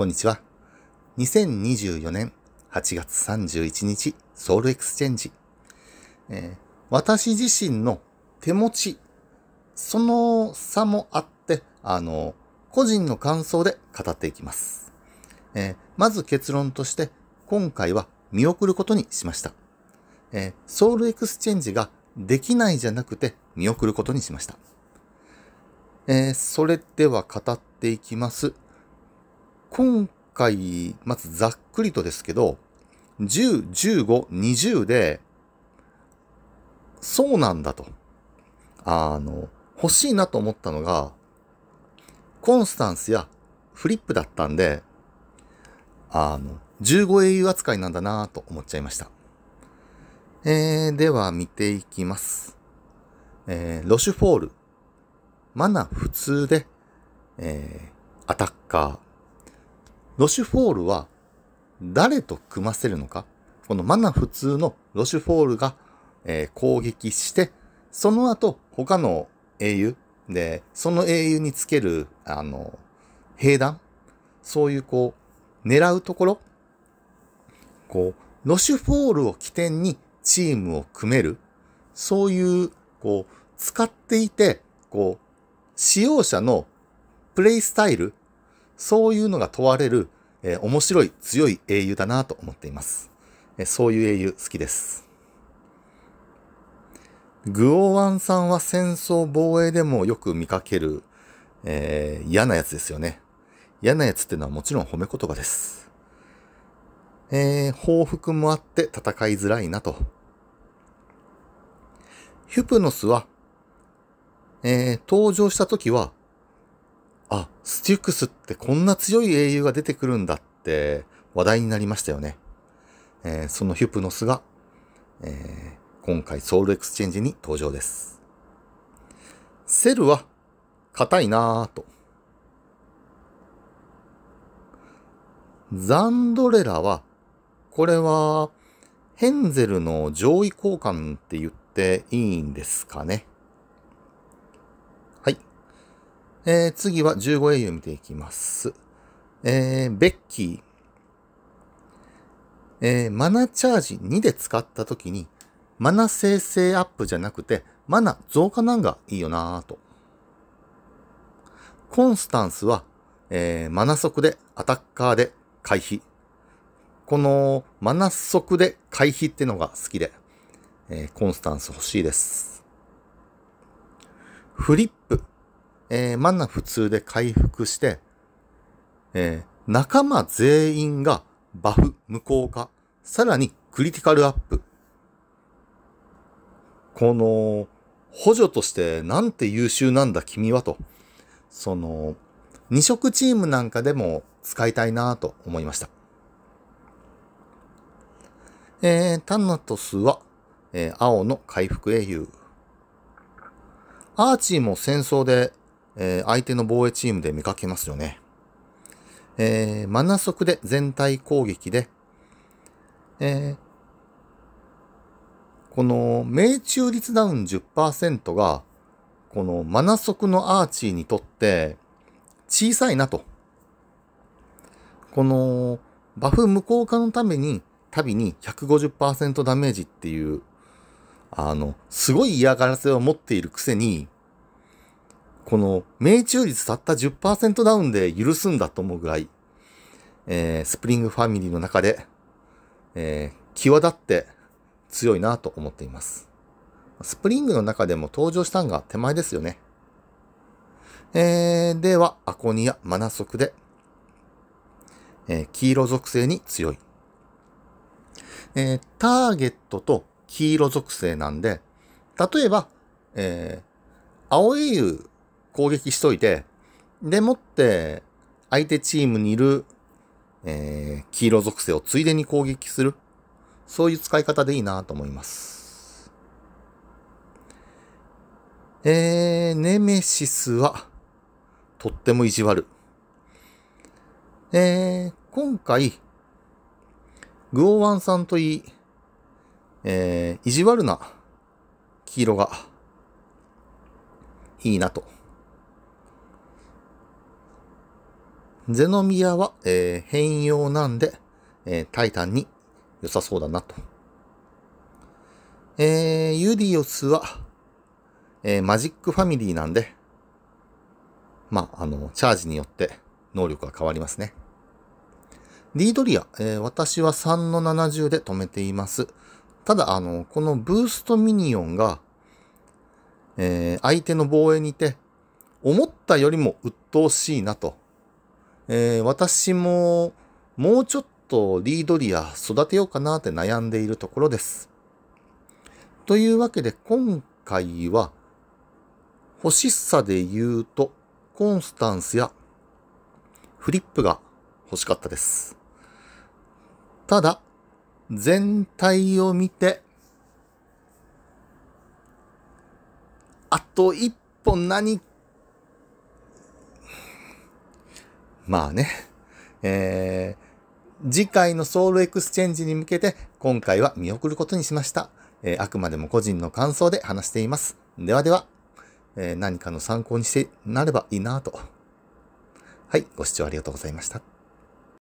こんにちは。2024年8月31日、ソウルエクスチェンジ。えー、私自身の手持ち、その差もあって、あの、個人の感想で語っていきます。えー、まず結論として、今回は見送ることにしました。えー、ソウルエクスチェンジができないじゃなくて見送ることにしました。えー、それでは語っていきます。今回、まずざっくりとですけど、10、15、20で、そうなんだと。あの、欲しいなと思ったのが、コンスタンスやフリップだったんで、あの、15英雄扱いなんだなぁと思っちゃいました。えー、では見ていきます。えー、ロシュフォール。マナ普通で、えー、アタッカー。ロシュフォールは誰と組ませるのかこのマナ普通のロシュフォールが、えー、攻撃して、その後他の英雄で、その英雄につける、あの、兵団そういうこう、狙うところこう、ロシュフォールを起点にチームを組める。そういう、こう、使っていて、こう、使用者のプレイスタイルそういうのが問われる、えー、面白い強い英雄だなと思っています。えー、そういう英雄好きです。グオワンさんは戦争防衛でもよく見かける、えー、嫌なやつですよね。嫌なやつってのはもちろん褒め言葉です。えー、報復もあって戦いづらいなと。ヒュプノスは、えー、登場した時はあ、スティックスってこんな強い英雄が出てくるんだって話題になりましたよね。えー、そのヒュプノスが、えー、今回ソウルエクスチェンジに登場です。セルは硬いなぁと。ザンドレラは、これはヘンゼルの上位交換って言っていいんですかね。えー、次は15英雄見ていきます。えー、ベッキー。えー、マナチャージ2で使った時に、マナ生成アップじゃなくて、マナ増加なんがいいよなぁと。コンスタンスは、えー、マナ速でアタッカーで回避。このマナ速で回避ってのが好きで、えー、コンスタンス欲しいです。フリップ。えー、マナ普通で回復して、えー、仲間全員がバフ、無効化、さらにクリティカルアップ。この、補助としてなんて優秀なんだ君はと。その、二色チームなんかでも使いたいなと思いました。えー、タナトスは、えー、青の回復英雄。アーチーも戦争でえー、相手の防衛チームで見かけますよね。えー、マナ速で全体攻撃で、えー、この命中率ダウン10%が、このマナ速のアーチーにとって小さいなと。このバフ無効化のために、たびに150%ダメージっていう、あの、すごい嫌がらせを持っているくせに、この命中率たった10%ダウンで許すんだと思うぐらい、えー、スプリングファミリーの中で、えー、際立って強いなと思っています。スプリングの中でも登場したんが手前ですよね。えー、では、アコニア、マナソクで、えー、黄色属性に強い。えー、ターゲットと黄色属性なんで、例えば、えー、青い湯攻撃しといて、でもって、相手チームにいる、えー、黄色属性をついでに攻撃する。そういう使い方でいいなと思います。えー、ネメシスは、とっても意地悪。えー、今回、グオワンさんといい、えー、意地悪な黄色がいいなとゼノミアは、えー、変容なんで、えー、タイタンに良さそうだなと。えー、ユリオスは、えー、マジックファミリーなんで、まあ、あの、チャージによって能力が変わりますね。リードリア、えー、私は3の70で止めています。ただ、あの、このブーストミニオンが、えー、相手の防衛にて、思ったよりも鬱陶しいなとえー、私ももうちょっとリードリア育てようかなって悩んでいるところです。というわけで今回は欲しさで言うとコンスタンスやフリップが欲しかったです。ただ全体を見てあと一歩何まあね、えー、次回のソウルエクスチェンジに向けて、今回は見送ることにしました。えー、あくまでも個人の感想で話しています。ではでは、えー、何かの参考にしてなればいいなと。はい、ご視聴ありがとうございました。